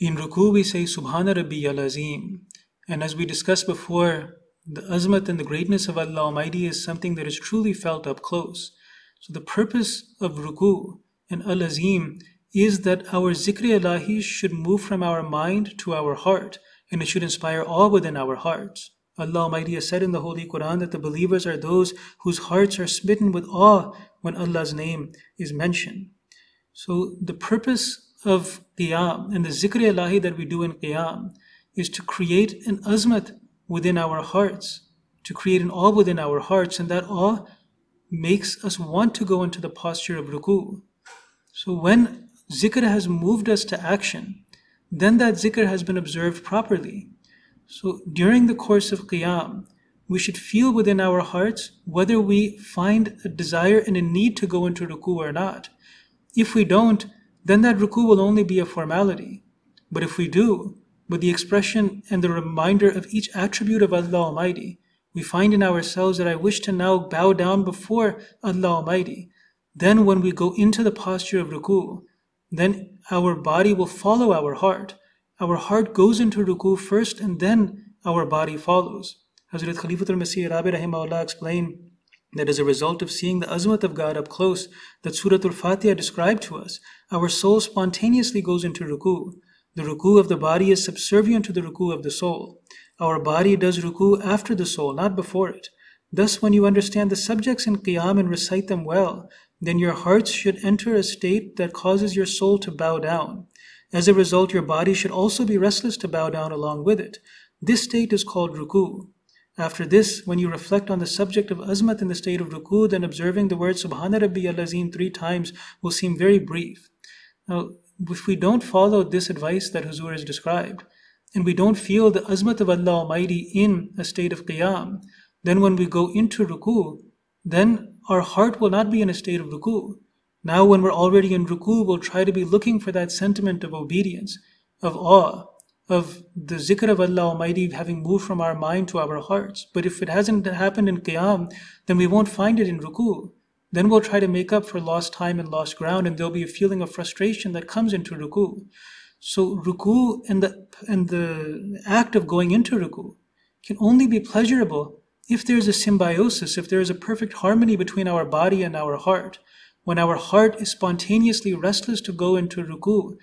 In ruku, we say Subhana Rabbiyal Azim. And as we discussed before, the azmat and the greatness of Allah Almighty is something that is truly felt up close. So the purpose of ruku and al-azim is that our zikri ilahi should move from our mind to our heart, and it should inspire awe within our hearts. Allah Almighty has said in the Holy Quran that the believers are those whose hearts are smitten with awe when Allah's name is mentioned. So the purpose of Qiyam and the zikr ilahi that we do in Qiyam is to create an azmat within our hearts, to create an awe within our hearts, and that awe makes us want to go into the posture of ruku. So when zikr has moved us to action, then that zikr has been observed properly. So during the course of Qiyam, we should feel within our hearts whether we find a desire and a need to go into ruku or not. If we don't, then that ruku will only be a formality. But if we do, with the expression and the reminder of each attribute of Allah Almighty, we find in ourselves that I wish to now bow down before Allah Almighty. Then, when we go into the posture of ruku, then our body will follow our heart. Our heart goes into ruku first, and then our body follows. Hazrat Khalifatul Masih Rabi Rahimahullah explained that is a result of seeing the azmat of God up close that al Fatiha described to us, our soul spontaneously goes into ruku. The ruku of the body is subservient to the ruku of the soul. Our body does ruku after the soul, not before it. Thus, when you understand the subjects in Qiyam and recite them well, then your hearts should enter a state that causes your soul to bow down. As a result, your body should also be restless to bow down along with it. This state is called ruku. After this, when you reflect on the subject of azmat in the state of ruku, then observing the word subhana rabbi al three times will seem very brief. Now, if we don't follow this advice that Huzur has described, and we don't feel the azmat of Allah Almighty in a state of qiyam, then when we go into ruku, then our heart will not be in a state of ruku. Now, when we're already in ruku, we'll try to be looking for that sentiment of obedience, of awe, of the zikr of Allah Almighty having moved from our mind to our hearts. But if it hasn't happened in Qiyam, then we won't find it in Ruku. Then we'll try to make up for lost time and lost ground, and there'll be a feeling of frustration that comes into Ruku. So Ruku and the, and the act of going into Ruku can only be pleasurable if there's a symbiosis, if there is a perfect harmony between our body and our heart. When our heart is spontaneously restless to go into Ruku,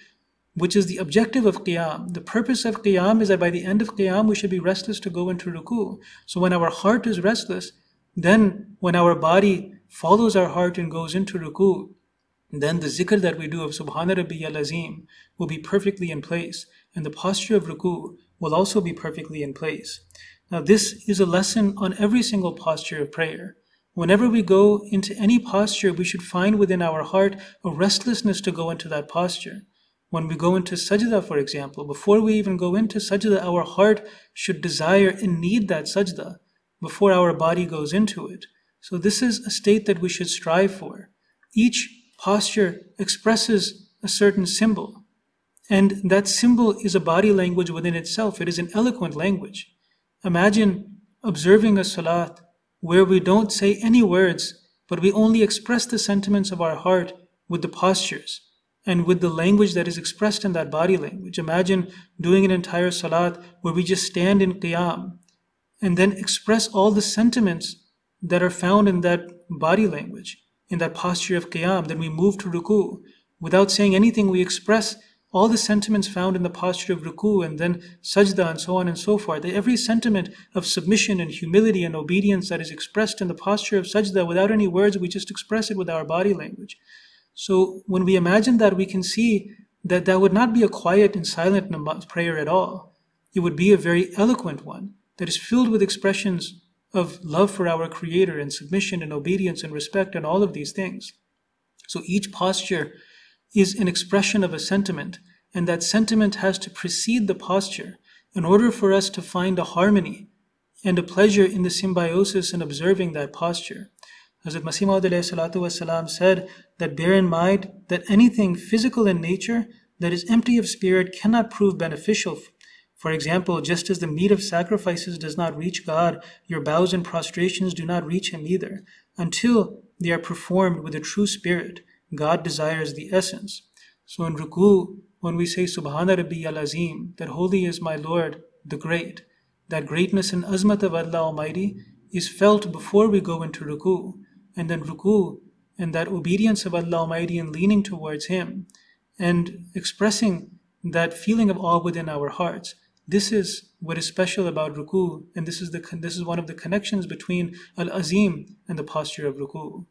which is the objective of Qiyam. The purpose of Qiyam is that by the end of Qiyam, we should be restless to go into ruku. So when our heart is restless, then when our body follows our heart and goes into ruku, then the zikr that we do of Subhana Rabbiyal will be perfectly in place, and the posture of ruku will also be perfectly in place. Now, this is a lesson on every single posture of prayer. Whenever we go into any posture, we should find within our heart a restlessness to go into that posture. When we go into sajda, for example, before we even go into sajda, our heart should desire and need that sajda before our body goes into it. So this is a state that we should strive for. Each posture expresses a certain symbol. And that symbol is a body language within itself. It is an eloquent language. Imagine observing a salat where we don't say any words, but we only express the sentiments of our heart with the postures and with the language that is expressed in that body language. Imagine doing an entire salat where we just stand in qiyam and then express all the sentiments that are found in that body language, in that posture of qiyam. Then we move to ruku. Without saying anything, we express all the sentiments found in the posture of ruku and then sajda and so on and so forth. Every sentiment of submission and humility and obedience that is expressed in the posture of sajda without any words, we just express it with our body language. So when we imagine that, we can see that that would not be a quiet and silent prayer at all. It would be a very eloquent one that is filled with expressions of love for our Creator and submission and obedience and respect and all of these things. So each posture is an expression of a sentiment, and that sentiment has to precede the posture in order for us to find a harmony and a pleasure in the symbiosis in observing that posture. Hazrat Masih said that bear in mind that anything physical in nature that is empty of spirit cannot prove beneficial. For example, just as the meat of sacrifices does not reach God, your bows and prostrations do not reach Him either, until they are performed with a true spirit. God desires the essence. So in ruku, when we say Subhana Rabbi al Azim, that holy is my Lord, the great, that greatness and azmat of Allah Almighty is felt before we go into ruku and then ruku, and that obedience of Allah Almighty and leaning towards Him, and expressing that feeling of awe within our hearts. This is what is special about ruku, and this is the this is one of the connections between al azim and the posture of ruku.